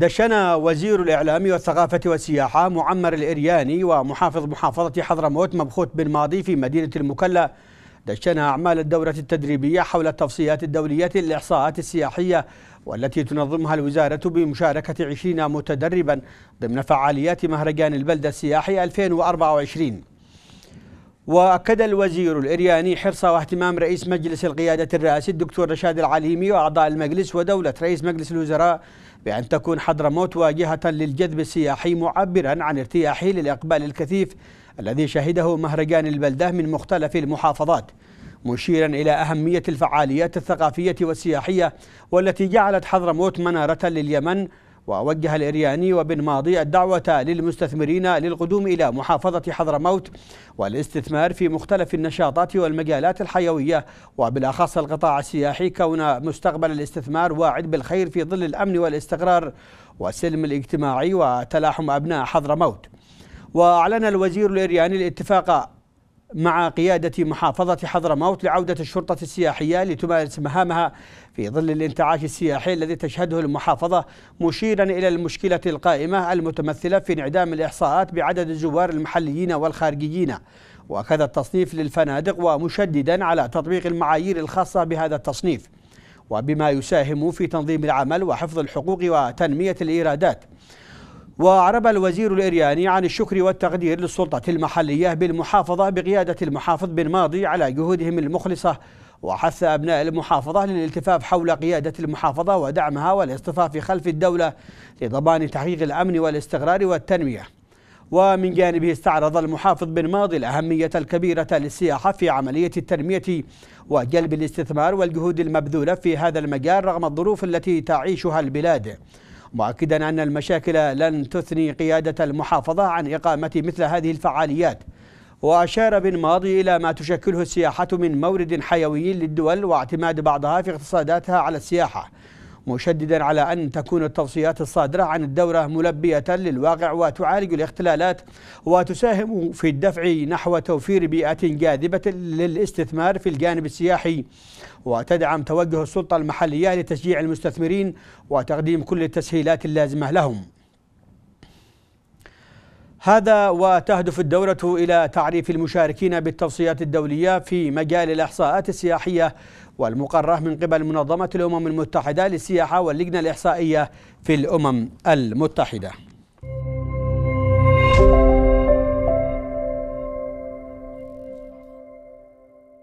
دشن وزير الإعلام والثقافة والسياحة معمر الإرياني ومحافظ محافظة حضرموت مبخوت بن ماضي في مدينة المكلا دشن أعمال الدورة التدريبية حول التوصيات الدولية للإحصاءات السياحية والتي تنظمها الوزارة بمشاركة 20 متدربا ضمن فعاليات مهرجان البلدة السياحي 2024 وأكد الوزير الإرياني حرص واهتمام رئيس مجلس القيادة الرئاسي الدكتور رشاد العليمي وأعضاء المجلس ودولة رئيس مجلس الوزراء بأن تكون حضرموت واجهة للجذب السياحي معبرا عن ارتياحه للإقبال الكثيف الذي شهده مهرجان البلدة من مختلف المحافظات مشيرا إلى أهمية الفعاليات الثقافية والسياحية والتي جعلت حضرموت منارة لليمن ووجه الإرياني وبن ماضي الدعوة للمستثمرين للقدوم إلى محافظة حضرموت والاستثمار في مختلف النشاطات والمجالات الحيوية وبالأخص القطاع السياحي كون مستقبل الاستثمار واعد بالخير في ظل الأمن والاستقرار والسلم الاجتماعي وتلاحم أبناء حضرموت وأعلن الوزير الإرياني الاتفاق مع قيادة محافظة حضرموت لعودة الشرطة السياحية لتمارس مهامها في ظل الانتعاش السياحي الذي تشهده المحافظة مشيرا إلى المشكلة القائمة المتمثلة في انعدام الإحصاءات بعدد الزوار المحليين والخارجيين وأخذ التصنيف للفنادق ومشددا على تطبيق المعايير الخاصة بهذا التصنيف وبما يساهم في تنظيم العمل وحفظ الحقوق وتنمية الإيرادات وأعرب الوزير الإرياني عن الشكر والتقدير للسلطة المحلية بالمحافظة بقيادة المحافظ بن ماضي على جهودهم المخلصة وحث أبناء المحافظة للالتفاف حول قيادة المحافظة ودعمها والاصطفاف خلف الدولة لضمان تحقيق الأمن والاستقرار والتنمية ومن جانبه استعرض المحافظ بن ماضي الأهمية الكبيرة للسياحة في عملية التنمية وجلب الاستثمار والجهود المبذولة في هذا المجال رغم الظروف التي تعيشها البلاد مؤكدا أن المشاكل لن تثني قيادة المحافظة عن إقامة مثل هذه الفعاليات وأشار بن ماضي إلى ما تشكله السياحة من مورد حيوي للدول واعتماد بعضها في اقتصاداتها على السياحة مشددا على أن تكون التوصيات الصادرة عن الدورة ملبية للواقع وتعالج الاختلالات وتساهم في الدفع نحو توفير بيئة جاذبة للاستثمار في الجانب السياحي وتدعم توجه السلطة المحلية لتشجيع المستثمرين وتقديم كل التسهيلات اللازمة لهم هذا وتهدف الدورة إلى تعريف المشاركين بالتوصيات الدولية في مجال الإحصاءات السياحية والمقرة من قبل منظمة الأمم المتحدة للسياحة واللجنة الإحصائية في الأمم المتحدة